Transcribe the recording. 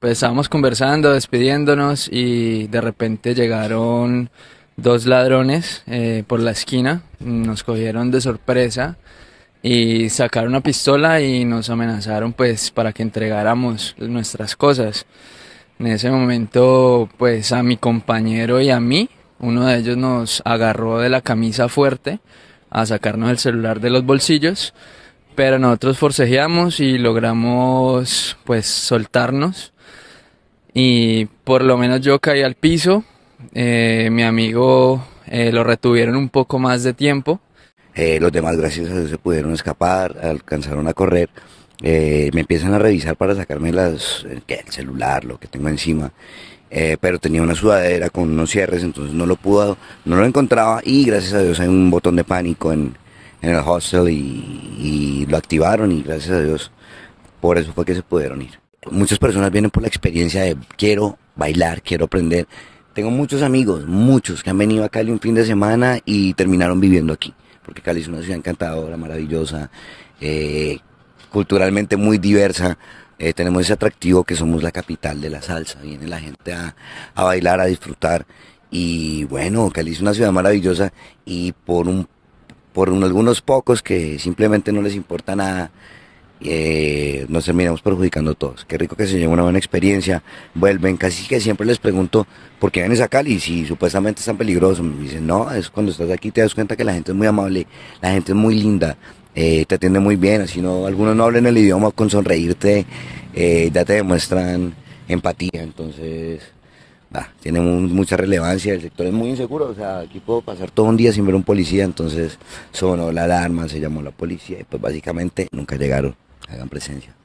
Pues estábamos conversando, despidiéndonos y de repente llegaron dos ladrones eh, por la esquina, nos cogieron de sorpresa y sacaron una pistola y nos amenazaron pues para que entregáramos nuestras cosas. En ese momento pues a mi compañero y a mí, uno de ellos nos agarró de la camisa fuerte a sacarnos el celular de los bolsillos, pero nosotros forcejeamos y logramos pues soltarnos y por lo menos yo caí al piso, eh, mi amigo eh, lo retuvieron un poco más de tiempo. Eh, los demás gracias a Dios se pudieron escapar, alcanzaron a correr, eh, me empiezan a revisar para sacarme las, eh, el celular, lo que tengo encima. Eh, pero tenía una sudadera con unos cierres, entonces no lo pudo, no lo encontraba y gracias a Dios hay un botón de pánico en, el hostel y, lo activaron y gracias a Dios por eso fue que se pudieron ir. Muchas personas vienen por la experiencia de quiero bailar, quiero aprender. Tengo muchos amigos, muchos que han venido a Cali un fin de semana y terminaron viviendo aquí, porque Cali es una ciudad encantadora, maravillosa, culturalmente muy diversa. Eh, tenemos ese atractivo que somos la capital de la salsa. Viene la gente a, bailar, a disfrutar. Y bueno, Cali es una ciudad maravillosa y por, un, por algunos pocos que simplemente no les importa nada, eh, nos terminamos perjudicando a todos. Qué rico que se lleve una buena experiencia, vuelven, casi que siempre les pregunto por qué vienes a Cali si supuestamente es tan peligroso. Me dicen, no, es cuando estás aquí te das cuenta que la gente es muy amable, la gente es muy linda, eh, te atienden muy bien, si no, algunos no hablan el idioma, con sonreírte eh, ya te demuestran empatía, entonces va, tiene mucha relevancia, el sector es muy inseguro, o sea, aquí puedo pasar todo un día sin ver un policía, entonces sonó la alarma, se llamó la policía y pues básicamente nunca llegaron, hagan presencia.